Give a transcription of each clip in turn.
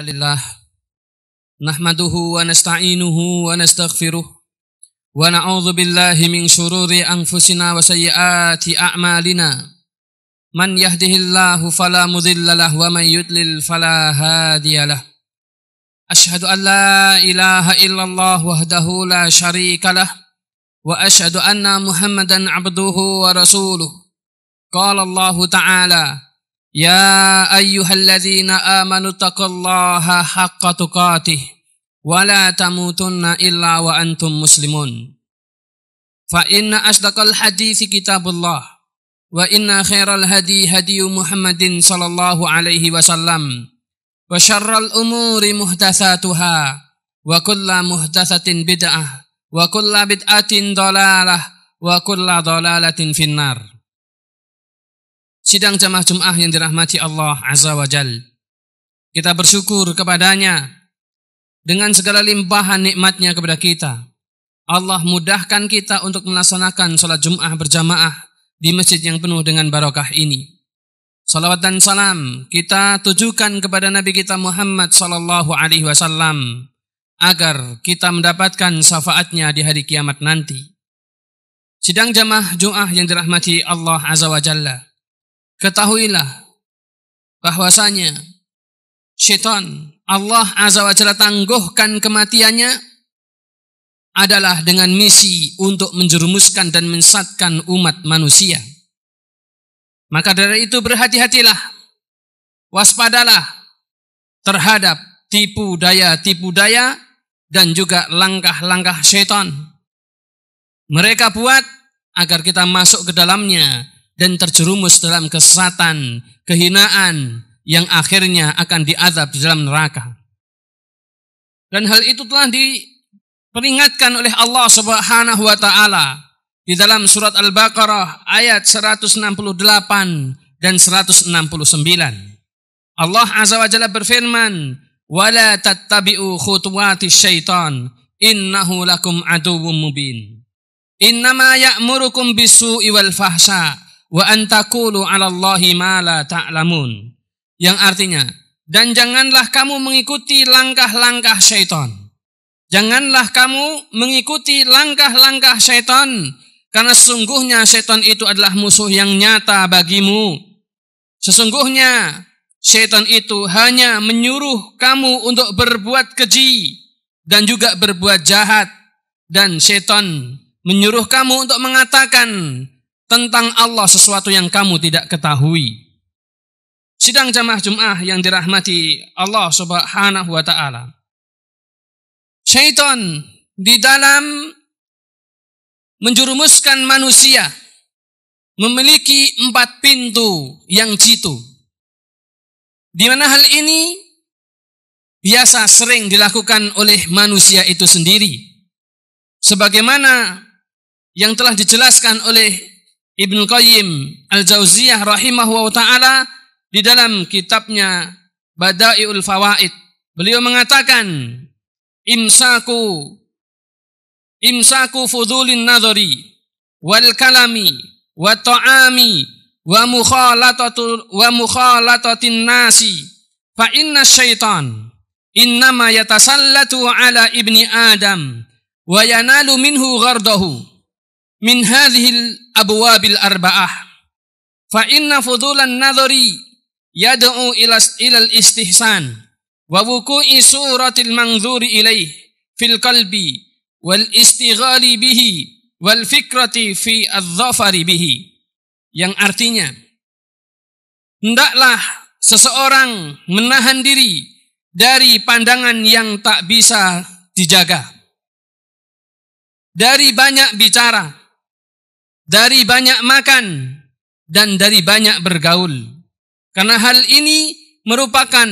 Alhamdulillah Nahmaduhu wa nasta'inuhu wa nastaghfiruh wa na'udzu billahi min shururi anfusina wa sayyiati a'malina Man yahdihillahu fala mudilla lahu wa Ashhadu an la illallah wahdahu la sharika wa ashhadu anna Muhammadan 'abduhu wa rasuluh Qala Allahu ta'ala يا أيها الذين آمنوا اتقوا الله حق تقاته ولا تموتن إلا وأنتم مسلمون فإن أصدق الحديث كتاب الله وإن خير الهدي هدي محمد صلى الله عليه وسلم وشر الأمور محدثاتها وكل محدثة بدعة وكل بدعة ضلالة وكل ضلالة في النار sidang jamaah Jum'ah yang dirahmati Allah Azza wa Jal. Kita bersyukur kepadanya dengan segala limpahan nikmatnya kepada kita. Allah mudahkan kita untuk melaksanakan sholat Jum'ah berjamaah di masjid yang penuh dengan barokah ini. Salawat dan salam kita tujukan kepada Nabi kita Muhammad sallallahu alaihi wasallam agar kita mendapatkan syafaatnya di hari kiamat nanti. Sidang jamaah Jum'ah yang dirahmati Allah Azza wa Jalla. Ketahuilah bahwasanya syaitan Allah Azza wa Jalla tangguhkan kematiannya adalah dengan misi untuk menjerumuskan dan mensatkan umat manusia. Maka dari itu berhati-hatilah, waspadalah terhadap tipu daya-tipu daya dan juga langkah-langkah syaitan. Mereka buat agar kita masuk ke dalamnya dan terjerumus dalam kesesatan, kehinaan yang akhirnya akan diadab di dalam neraka. Dan hal itu telah diperingatkan oleh Allah Subhanahu wa taala di dalam surat Al-Baqarah ayat 168 dan 169. Allah Azza wa Jalla berfirman, "Wala tattabi'u khutuwati syaitan, innahu lakum aduwwum mubin." Innama ya'murukum bisu'i wal fahsya' wa antakulu 'ala Allahi ma Yang artinya, dan janganlah kamu mengikuti langkah-langkah syaitan. Janganlah kamu mengikuti langkah-langkah syaitan karena sesungguhnya syaitan itu adalah musuh yang nyata bagimu. Sesungguhnya syaitan itu hanya menyuruh kamu untuk berbuat keji dan juga berbuat jahat dan syaitan menyuruh kamu untuk mengatakan tentang Allah sesuatu yang kamu tidak ketahui. Sidang jamaah Jum'ah yang dirahmati Allah subhanahu wa ta'ala. Syaitan di dalam menjurumuskan manusia memiliki empat pintu yang jitu. Di mana hal ini biasa sering dilakukan oleh manusia itu sendiri. Sebagaimana yang telah dijelaskan oleh Ibnu Qayyim Al-Jauziyah wa taala di dalam kitabnya Bada'iul Fawaid beliau mengatakan imsaku imsaku fudulin nadhari wal kalami wa ta'ami wa mukhalatatu wa mukhalatatin nasi fa inna syaitan innama yatasallatu ala ibni adam wa yanalu minhu ghardahu min hadhil abwabil arba'ah fa inna fudulan nadhari yad'u ila ilal istihsan wa wuqu'i suratil manzuri ilaih fil qalbi wal istighali bihi wal fikrati fi adh-dhafari bihi yang artinya hendaklah seseorang menahan diri dari pandangan yang tak bisa dijaga dari banyak bicara dari banyak makan dan dari banyak bergaul. Karena hal ini merupakan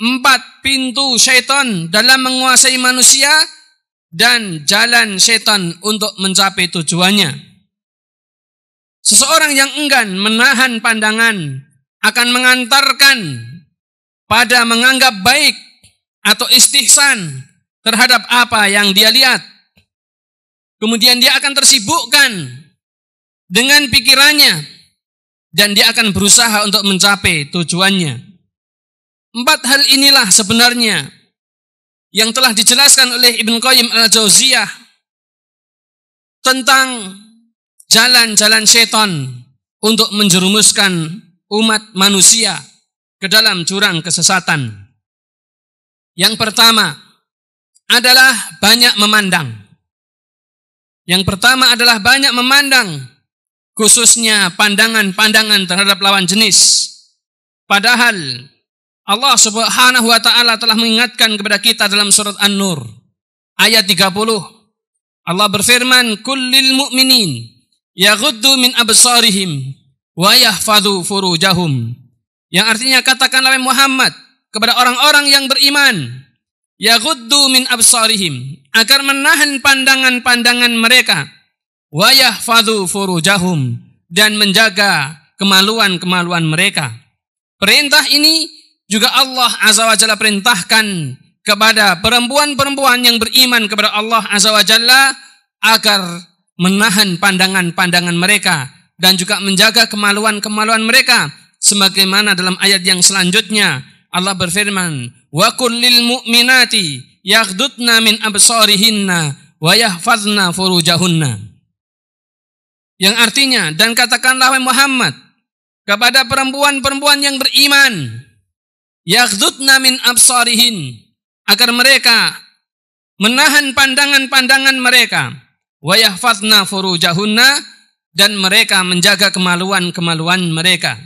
empat pintu syaitan dalam menguasai manusia dan jalan syaitan untuk mencapai tujuannya. Seseorang yang enggan menahan pandangan akan mengantarkan pada menganggap baik atau istihsan terhadap apa yang dia lihat. Kemudian dia akan tersibukkan dengan pikirannya dan dia akan berusaha untuk mencapai tujuannya. Empat hal inilah sebenarnya yang telah dijelaskan oleh Ibn Qayyim al-Jauziyah tentang jalan-jalan setan untuk menjerumuskan umat manusia ke dalam jurang kesesatan. Yang pertama adalah banyak memandang. Yang pertama adalah banyak memandang khususnya pandangan-pandangan terhadap lawan jenis. Padahal Allah Subhanahu wa taala telah mengingatkan kepada kita dalam surat An-Nur ayat 30. Allah berfirman, "Kullil mu'minin yaghuddu min absarihim wa yahfadhu furujahum." Yang artinya katakanlah Muhammad kepada orang-orang yang beriman, yaghuddu min absarihim agar menahan pandangan-pandangan mereka Wayah fadu furujahum dan menjaga kemaluan-kemaluan mereka. Perintah ini juga Allah Azza wajalla perintahkan kepada perempuan-perempuan yang beriman kepada Allah Azza wajalla agar menahan pandangan-pandangan mereka dan juga menjaga kemaluan-kemaluan mereka sebagaimana dalam ayat yang selanjutnya Allah berfirman wa kullil mu'minati yaghdudna min absarihinna wa yahfazna furujahunna yang artinya, dan katakanlah Muhammad kepada perempuan-perempuan yang beriman, yakhzutna min absarihin, agar mereka menahan pandangan-pandangan mereka, wayahfatna furujahunna, dan mereka menjaga kemaluan-kemaluan mereka.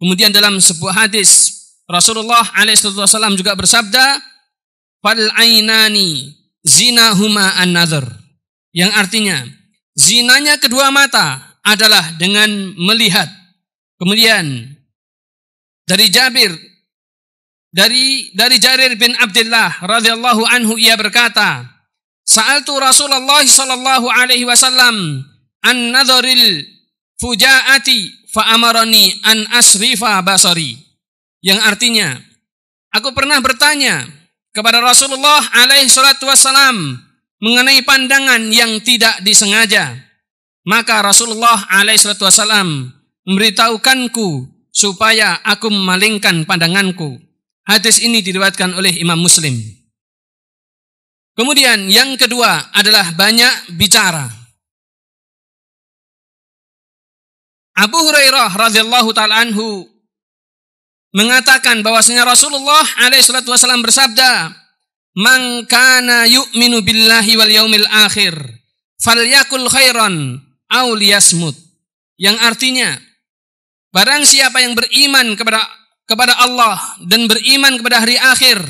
Kemudian dalam sebuah hadis, Rasulullah alaihissalam juga bersabda, Fal ainani zinahuma an nazar Yang artinya, Zinanya kedua mata adalah dengan melihat. Kemudian dari Jabir dari dari Jarir bin Abdullah radhiyallahu anhu ia berkata, "Sa'altu Rasulullah sallallahu alaihi wasallam an nadharil fujaati fa amarani an asrifa basari." Yang artinya, aku pernah bertanya kepada Rasulullah alaihi salatu wasallam mengenai pandangan yang tidak disengaja. Maka Rasulullah Wasallam memberitahukanku supaya aku memalingkan pandanganku. Hadis ini diriwayatkan oleh Imam Muslim. Kemudian yang kedua adalah banyak bicara. Abu Hurairah radhiyallahu taala anhu mengatakan bahwasanya Rasulullah alaihi wasallam bersabda, Man kana yu'minu billahi wal yaumil akhir falyakul khairan aw liyasmut. Yang artinya barang siapa yang beriman kepada kepada Allah dan beriman kepada hari akhir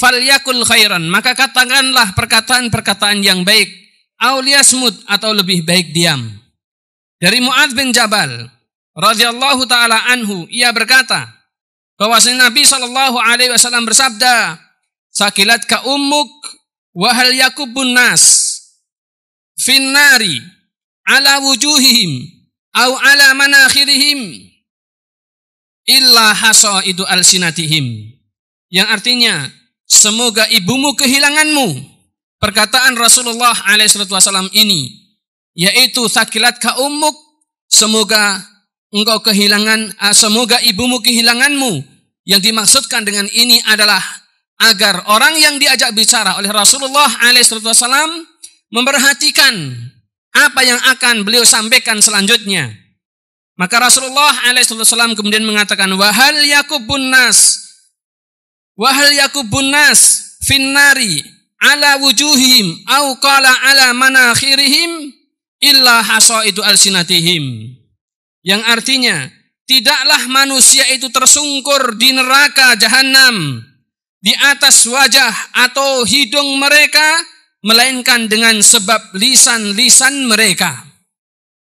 falyakul khairan maka katakanlah perkataan-perkataan yang baik aw liyasmut atau lebih baik diam. Dari Mu'adz bin Jabal radhiyallahu taala anhu ia berkata bahwa Nabi sallallahu alaihi wasallam bersabda Sakilat ka umuk wahal yakubun nas finnari ala wujuhihim au ala manakhirihim illa al sinatihim yang artinya semoga ibumu kehilanganmu perkataan Rasulullah alaihissalam ini yaitu sakilat ka umuk semoga engkau kehilangan ah, semoga ibumu kehilanganmu yang dimaksudkan dengan ini adalah agar orang yang diajak bicara oleh Rasulullah alaihissalam memperhatikan apa yang akan beliau sampaikan selanjutnya. Maka Rasulullah alaihissalam kemudian mengatakan wahal yakubun bunas, wahal yakubun bunas finnari ala wujuhim au qala ala manakhirihim illa hasaidu alsinatihim. Yang artinya, tidaklah manusia itu tersungkur di neraka jahanam di atas wajah atau hidung mereka, melainkan dengan sebab lisan-lisan mereka.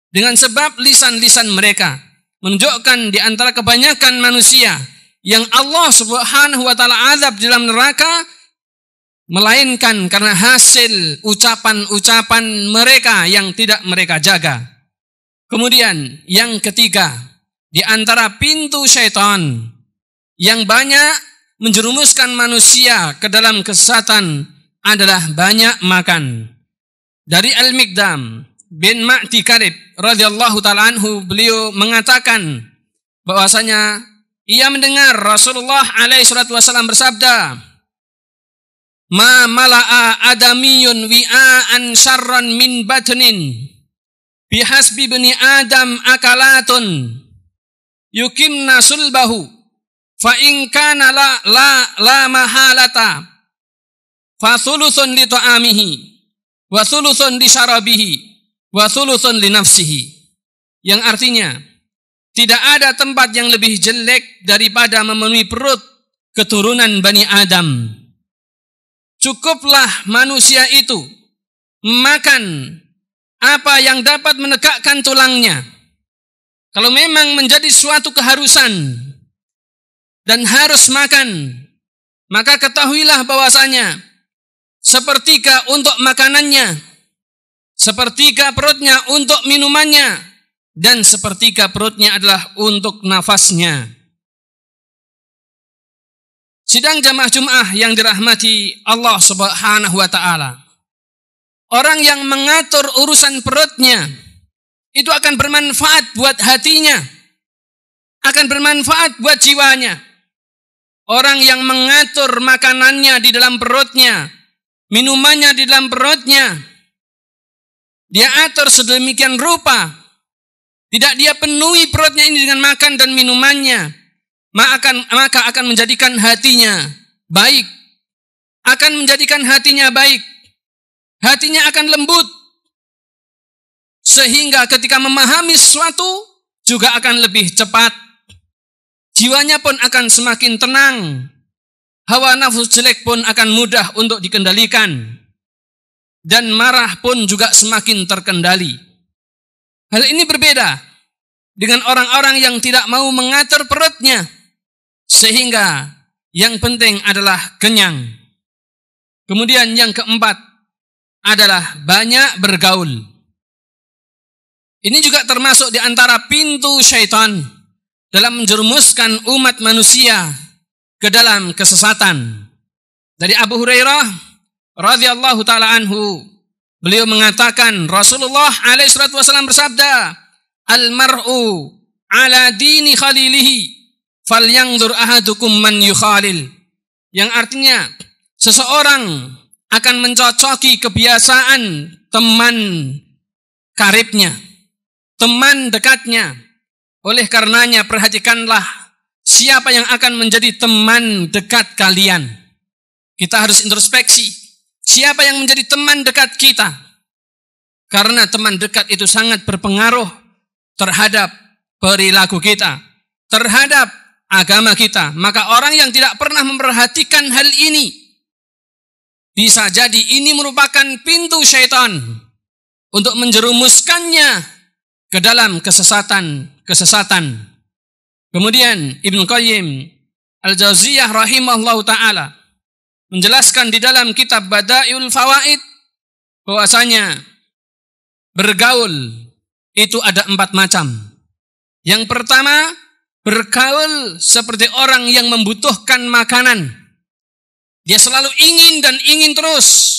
Dengan sebab lisan-lisan mereka menunjukkan di antara kebanyakan manusia yang Allah Subhanahu wa taala azab di dalam neraka melainkan karena hasil ucapan-ucapan mereka yang tidak mereka jaga. Kemudian yang ketiga, di antara pintu syaitan yang banyak menjerumuskan manusia ke dalam kesesatan adalah banyak makan. Dari Al-Mikdam bin Ma'ti Karib radhiyallahu taala anhu beliau mengatakan bahwasanya ia mendengar Rasulullah alaihi salatu wasallam bersabda Ma mala'a adamiyun wi'a'an syarran min batnin bihasbi bani adam akalatun yukimna sulbahu Fa in kana la la la mahalata fa sulusun li ta'amihi wa sulusun li syarabihi wa sulusun li nafsihi. Yang artinya tidak ada tempat yang lebih jelek daripada memenuhi perut keturunan Bani Adam. Cukuplah manusia itu makan apa yang dapat menegakkan tulangnya. Kalau memang menjadi suatu keharusan dan harus makan, maka ketahuilah bahwasanya sepertiga untuk makanannya, sepertiga perutnya untuk minumannya, dan sepertiga perutnya adalah untuk nafasnya. Sidang jamaah Jum'ah yang dirahmati Allah Subhanahu wa taala. Orang yang mengatur urusan perutnya itu akan bermanfaat buat hatinya, akan bermanfaat buat jiwanya, Orang yang mengatur makanannya di dalam perutnya, minumannya di dalam perutnya. Dia atur sedemikian rupa. Tidak dia penuhi perutnya ini dengan makan dan minumannya. Maka akan, menjadikan hatinya baik. Akan menjadikan hatinya baik. Hatinya akan lembut. Sehingga ketika memahami sesuatu juga akan lebih cepat Jiwanya pun akan semakin tenang. Hawa nafsu jelek pun akan mudah untuk dikendalikan. Dan marah pun juga semakin terkendali. Hal ini berbeda dengan orang-orang yang tidak mau mengatur perutnya. Sehingga yang penting adalah kenyang. Kemudian yang keempat adalah banyak bergaul. Ini juga termasuk di antara pintu syaitan dalam menjerumuskan umat manusia ke dalam kesesatan. Dari Abu Hurairah radhiyallahu taala anhu, beliau mengatakan Rasulullah alaihi wasallam bersabda, "Al-mar'u ala dini khalilihi falyanzur ahadukum man yukhalil." Yang artinya seseorang akan mencocoki kebiasaan teman karibnya, teman dekatnya, oleh karenanya perhatikanlah siapa yang akan menjadi teman dekat kalian. Kita harus introspeksi siapa yang menjadi teman dekat kita. Karena teman dekat itu sangat berpengaruh terhadap perilaku kita, terhadap agama kita. Maka orang yang tidak pernah memperhatikan hal ini bisa jadi ini merupakan pintu syaitan untuk menjerumuskannya ke dalam kesesatan kesesatan. Kemudian Ibn Qayyim Al-Jauziyah rahimahullah ta'ala menjelaskan di dalam kitab Badaiul Fawaid bahwasanya bergaul itu ada empat macam. Yang pertama, bergaul seperti orang yang membutuhkan makanan. Dia selalu ingin dan ingin terus.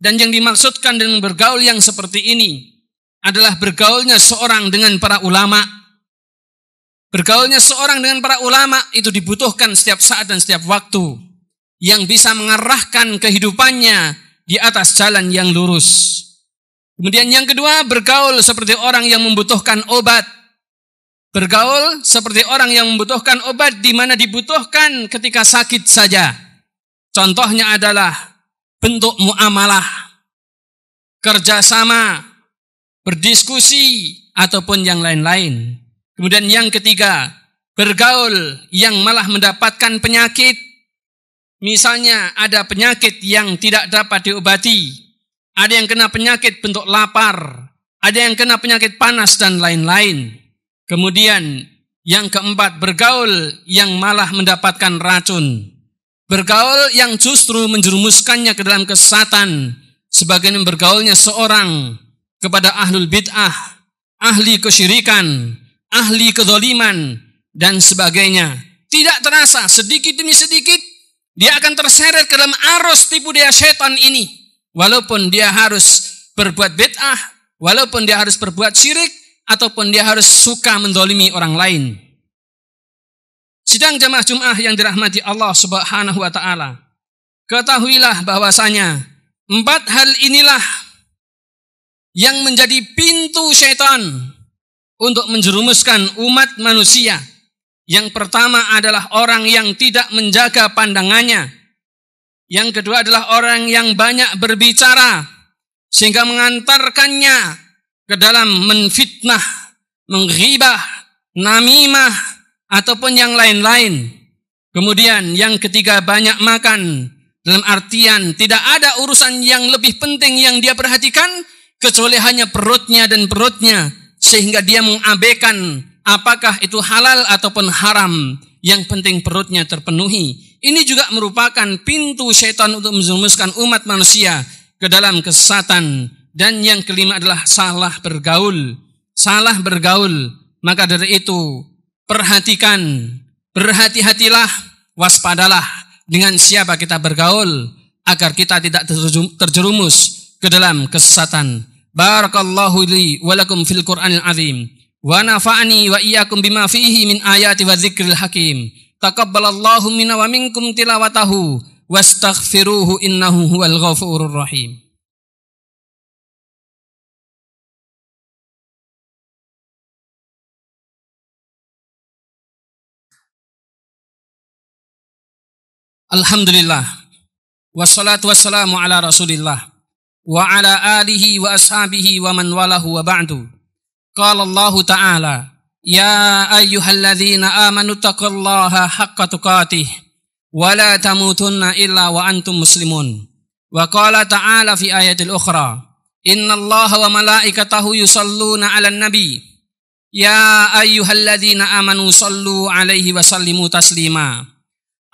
Dan yang dimaksudkan dengan bergaul yang seperti ini adalah bergaulnya seorang dengan para ulama' Bergaulnya seorang dengan para ulama itu dibutuhkan setiap saat dan setiap waktu yang bisa mengarahkan kehidupannya di atas jalan yang lurus. Kemudian yang kedua, bergaul seperti orang yang membutuhkan obat. Bergaul seperti orang yang membutuhkan obat di mana dibutuhkan ketika sakit saja. Contohnya adalah bentuk muamalah, kerjasama, berdiskusi, ataupun yang lain-lain. Kemudian yang ketiga, bergaul yang malah mendapatkan penyakit. Misalnya ada penyakit yang tidak dapat diobati. Ada yang kena penyakit bentuk lapar. Ada yang kena penyakit panas dan lain-lain. Kemudian yang keempat, bergaul yang malah mendapatkan racun. Bergaul yang justru menjerumuskannya ke dalam kesatan. Sebagian bergaulnya seorang kepada ahlul bid'ah, ahli kesyirikan, ahli kedoliman dan sebagainya. Tidak terasa, sedikit demi sedikit, dia akan terseret ke dalam arus tipu daya setan ini. Walaupun dia harus berbuat bid'ah, walaupun dia harus berbuat syirik, ataupun dia harus suka mendolimi orang lain. Sidang jamaah Jum'ah yang dirahmati Allah subhanahu wa ta'ala. Ketahuilah bahwasanya empat hal inilah yang menjadi pintu syaitan untuk menjerumuskan umat manusia. Yang pertama adalah orang yang tidak menjaga pandangannya. Yang kedua adalah orang yang banyak berbicara sehingga mengantarkannya ke dalam menfitnah, menghibah, namimah ataupun yang lain-lain. Kemudian yang ketiga banyak makan dalam artian tidak ada urusan yang lebih penting yang dia perhatikan kecuali hanya perutnya dan perutnya sehingga dia mengabaikan apakah itu halal ataupun haram. Yang penting perutnya terpenuhi. Ini juga merupakan pintu setan untuk menjerumuskan umat manusia ke dalam kesesatan. Dan yang kelima adalah salah bergaul. Salah bergaul. Maka dari itu, perhatikan, berhati-hatilah, waspadalah dengan siapa kita bergaul agar kita tidak terjerumus ke dalam kesesatan. Barakallahu li walakum fil Qur'anil azim. Wa nafa'ani wa iyyakum bima fihi min ayati wa dzikril hakim. Taqabbalallahu minna wa minkum tilawatahu wastaghfiruhu innahu huwal ghafurur rahim. Alhamdulillah Wassalatu wassalamu ala rasulillah وعلى آله وأصحابه ومن وله وبعد قال الله تعالى يا أيها الذين آمنوا اتقوا الله حق تقاته ولا تموتن إلا وأنتم مسلمون وقال تعالى في آية الأخرى إن الله وملائكته يصلون على النبي يا أيها الذين آمنوا صلوا عليه وسلموا تسليما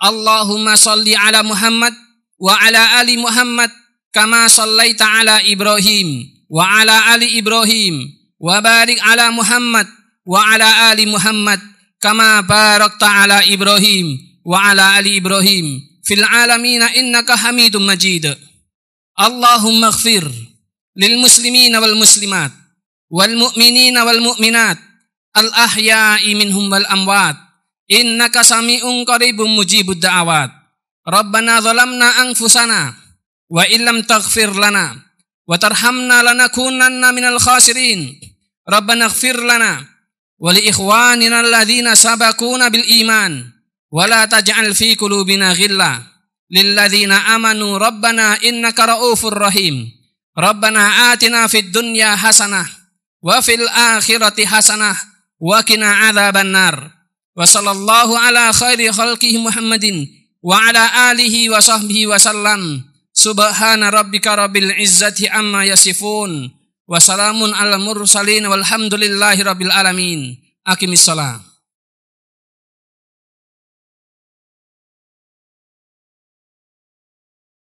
اللهم صل على محمد وعلى آل محمد kama sallaita ala Ibrahim wa ala ali Ibrahim wa barik ala Muhammad wa ala ali Muhammad kama barakta ala Ibrahim wa ala ali Ibrahim fil alamin innaka Hamidum Majid Allahumma ighfir lil muslimin wal muslimat wal mu'minin wal mu'minat al ahya'i minhum wal amwat innaka sami'un qaribum mujibud da'awat Rabbana zalamna anfusana وإن لم تغفر لنا وترحمنا لنكونن من الخاسرين ربنا اغفر لنا ولإخواننا الذين سبقونا بالإيمان ولا تجعل في قلوبنا غلا للذين آمنوا ربنا إنك رؤوف رحيم ربنا آتنا في الدنيا حسنة وفي الآخرة حسنة وقنا عذاب النار وصلى الله على خير خلقه محمد وعلى آله وصحبه وسلم Subhana rabbika rabbil izzati amma yasifun. Wassalamun ala mursalin walhamdulillahi rabbil alamin. Akimissalam.